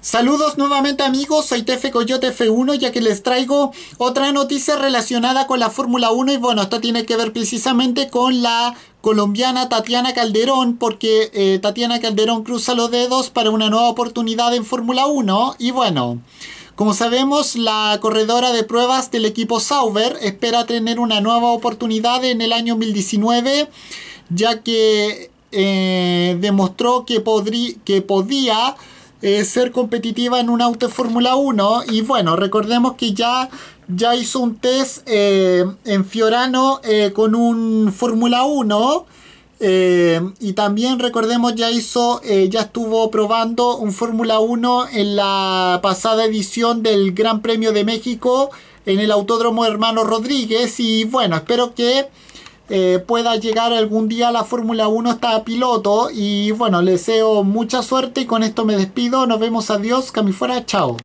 Saludos nuevamente amigos, soy Tefe Coyote F1 ya que les traigo otra noticia relacionada con la Fórmula 1 y bueno, esto tiene que ver precisamente con la colombiana Tatiana Calderón porque eh, Tatiana Calderón cruza los dedos para una nueva oportunidad en Fórmula 1 y bueno... Como sabemos, la corredora de pruebas del equipo Sauber espera tener una nueva oportunidad en el año 2019, ya que eh, demostró que, que podía eh, ser competitiva en un auto de Fórmula 1. Y bueno, recordemos que ya, ya hizo un test eh, en Fiorano eh, con un Fórmula 1. y también recordemos ya hizo, ya estuvo probando un Fórmula 1 en la pasada edición del Gran Premio de México en el Autódromo Hermano Rodríguez. Y bueno, espero que eh, pueda llegar algún día a la Fórmula 1 hasta piloto. Y bueno, le deseo mucha suerte y con esto me despido. Nos vemos, adiós, Camifuera, fuera, chao.